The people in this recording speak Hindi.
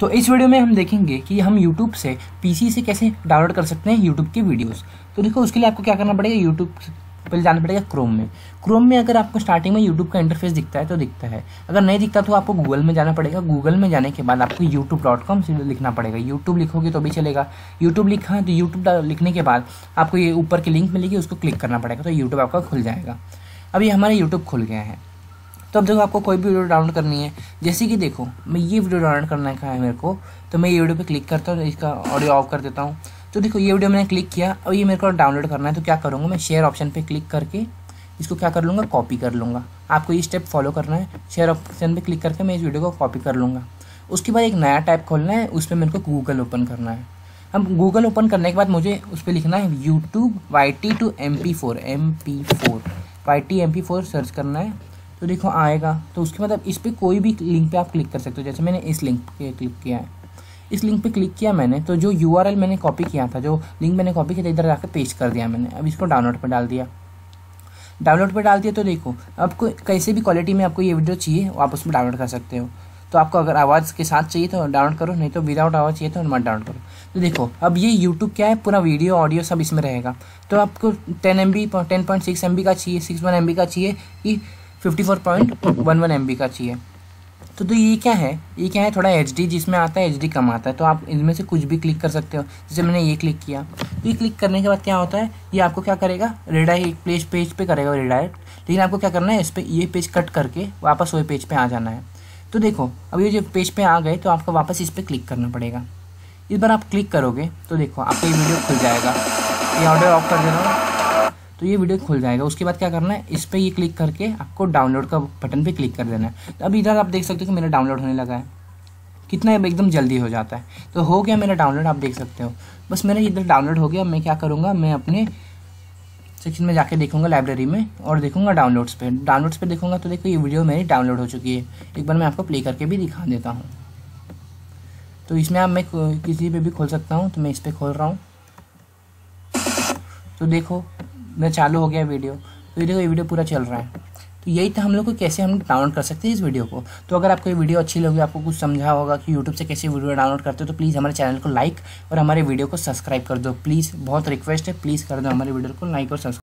तो इस वीडियो में हम देखेंगे कि हम यूट्यूब से पीसी से कैसे डाउनलोड कर सकते हैं यूट्यूब की वीडियोस तो देखो उसके लिए आपको क्या करना पड़ेगा यूट्यूब पहले जाना पड़ेगा क्रोम में क्रोम में अगर आपको स्टार्टिंग में यूट्यूब का इंटरफेस दिखता है तो दिखता है अगर नहीं दिखता तो आपको गूगल में जाना पड़ेगा गूगल में जाने के बाद आपको यूट्यूब डॉट कॉम से लिखना पड़ेगा यूट्यूब लिखोगे तो भी चलेगा यूट्यूब लिखा तो यूट्यूब लिखने के बाद आपको ये ऊपर की लिंक मिलेगी उसको क्लिक करना पड़ेगा तो यूट्यूब आपका खुल जाएगा अभी हमारे हमारा यूट्यूब खुल गया है तो अब देखो आपको कोई भी वीडियो डाउनलोड करनी है जैसे कि देखो मैं ये वीडियो डाउनलोड करना है, है मेरे को तो मैं ये वीडियो पे क्लिक करता हूँ इसका ऑडियो ऑफ कर देता हूँ तो देखो ये वीडियो मैंने क्लिक किया और ये मेरे को डाउनलोड करना है तो क्या करूँगा मैं शेयर ऑप्शन पर क्लिक करके इसको क्या कर लूँगा कॉपी कर लूँगा आपको ये स्टेप फॉलो करना है शेयर ऑप्शन पर क्लिक करके मैं इस वीडियो को कॉपी कर लूँगा उसके बाद एक नया टाइप खोलना है उस पर मेरे को गूगल ओपन करना है अब गूगल ओपन करने के बाद मुझे उस पर लिखना है YouTube Y T two M P four M P four Y T M P four search करना है तो देखो आएगा तो उसके मतलब इस पर कोई भी लिंक पे आप क्लिक कर सकते हो जैसे मैंने इस लिंक पे क्लिक किया है इस लिंक पे क्लिक किया मैंने तो जो यू मैंने कॉपी किया था जो लिंक मैंने कॉपी किया था इधर जाकर पेस्ट कर दिया मैंने अब इसको डाउनलोड पर डाल दिया डाउनलोड पर डाल दिया तो देखो आपको कैसे भी क्वालिटी में आपको ये वीडियो चाहिए आप उसमें डाउनलोड कर सकते हो तो आपको अगर आवाज़ के साथ चाहिए तो डाउनलोड करो नहीं तो विदाउट आवाज़ चाहिए तो मत डाउनलोड करो तो देखो अब ये यूट्यूब क्या है पूरा वीडियो ऑडियो सब इसमें रहेगा तो आपको ten M B ten point six M B का चाहिए सिक्स वन एम बी का चाहिए कि fifty four point one one M B का चाहिए तो तो ये क्या है ये क्या है थोड़ा एच डी जिसमें आता है एच डी कम आता है तो आप इनमें से कुछ भी क्लिक कर सकते हो जैसे मैंने ये क्लिक किया तो ये क्लिक करने के बाद क्या होता है ये आपको क्या करेगा रिडायरेक्ट प्लेस पेज पे करेगा रिडायरेक्ट लेकिन आपको क्या करना है इस पर ये पेज कट करके वापस वही पेज पे आ जाना है तो देखो अब ये जो पेज पे आ गए तो आपको वापस इस पर क्लिक करना पड़ेगा इस बार आप क्लिक करोगे तो देखो आपका ये वीडियो खुल जाएगा ये ऑर्डर ऑफ कर देना तो ये वीडियो खुल जाएगा उसके बाद क्या करना है इस पर ये क्लिक करके आपको डाउनलोड का बटन पर क्लिक कर देना है तो अब इधर आप देख सकते हो कि मेरा डाउनलोड होने लगा है कितना एकदम जल्दी हो जाता है तो हो गया मेरा डाउनलोड आप देख सकते हो बस मेरा इधर डाउनलोड हो गया मैं क्या करूँगा मैं अपने सेक्शन में जाके देखूंगा लाइब्रेरी में और देखूंगा डाउनलोड्स पे डाउनलोड्स पे देखूंगा तो देखो ये वीडियो मेरी डाउनलोड हो चुकी है एक बार मैं आपको प्ले करके भी दिखा देता हूँ तो इसमें आप मैं किसी पे भी खोल सकता हूँ तो मैं इस पर खोल रहा हूँ तो देखो मेरा चालू हो गया वीडियो तो ये देखो ये वीडियो पूरा चल रहा है तो यही था हम लोग को कैसे हम डाउनलोड कर सकते हैं इस वीडियो को तो अगर आपको ये वीडियो अच्छी लगी आपको कुछ समझा होगा कि यूट्यूब से कैसे वीडियो डाउनलोड करते हो तो प्लीज़ हमारे चैनल को लाइक और हमारे वीडियो को सब्सक्राइब कर दो प्लीज़ बहुत रिक्वेस्ट है प्लीज़ कर दो हमारे वीडियो को लाइक और सब्सक्राइब